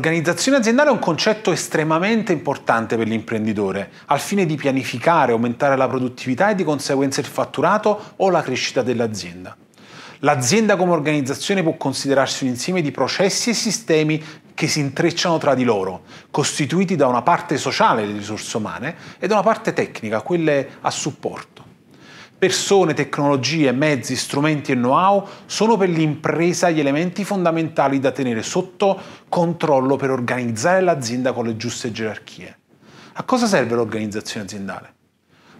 L'organizzazione aziendale è un concetto estremamente importante per l'imprenditore, al fine di pianificare, aumentare la produttività e di conseguenza il fatturato o la crescita dell'azienda. L'azienda come organizzazione può considerarsi un insieme di processi e sistemi che si intrecciano tra di loro, costituiti da una parte sociale, le risorse umane, e da una parte tecnica, quelle a supporto. Persone, tecnologie, mezzi, strumenti e know-how sono per l'impresa gli elementi fondamentali da tenere sotto controllo per organizzare l'azienda con le giuste gerarchie. A cosa serve l'organizzazione aziendale?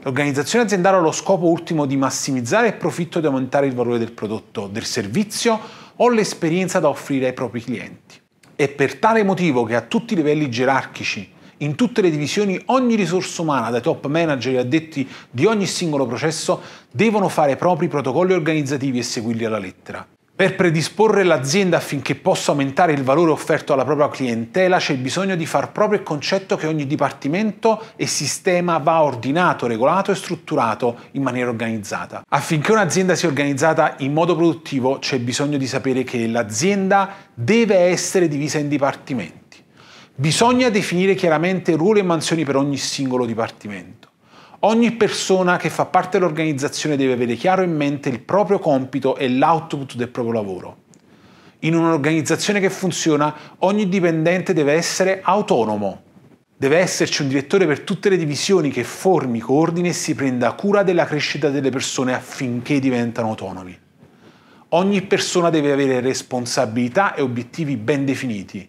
L'organizzazione aziendale ha lo scopo ultimo di massimizzare il profitto e di aumentare il valore del prodotto, del servizio o l'esperienza da offrire ai propri clienti. È per tale motivo che a tutti i livelli gerarchici in tutte le divisioni ogni risorsa umana, dai top manager e addetti di ogni singolo processo, devono fare propri protocolli organizzativi e seguirli alla lettera. Per predisporre l'azienda affinché possa aumentare il valore offerto alla propria clientela c'è bisogno di far proprio il concetto che ogni dipartimento e sistema va ordinato, regolato e strutturato in maniera organizzata. Affinché un'azienda sia organizzata in modo produttivo c'è bisogno di sapere che l'azienda deve essere divisa in dipartimenti. Bisogna definire chiaramente ruoli e mansioni per ogni singolo dipartimento. Ogni persona che fa parte dell'organizzazione deve avere chiaro in mente il proprio compito e l'output del proprio lavoro. In un'organizzazione che funziona, ogni dipendente deve essere autonomo. Deve esserci un direttore per tutte le divisioni che formi, coordini e si prenda cura della crescita delle persone affinché diventano autonomi. Ogni persona deve avere responsabilità e obiettivi ben definiti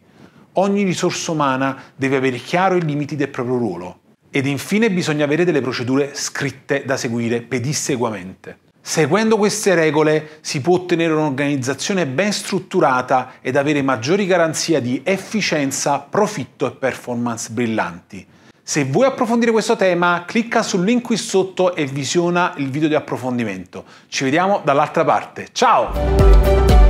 ogni risorsa umana deve avere chiaro i limiti del proprio ruolo. Ed infine bisogna avere delle procedure scritte da seguire pedisseguamente. Seguendo queste regole si può ottenere un'organizzazione ben strutturata ed avere maggiori garanzie di efficienza, profitto e performance brillanti. Se vuoi approfondire questo tema, clicca sul link qui sotto e visiona il video di approfondimento. Ci vediamo dall'altra parte. Ciao!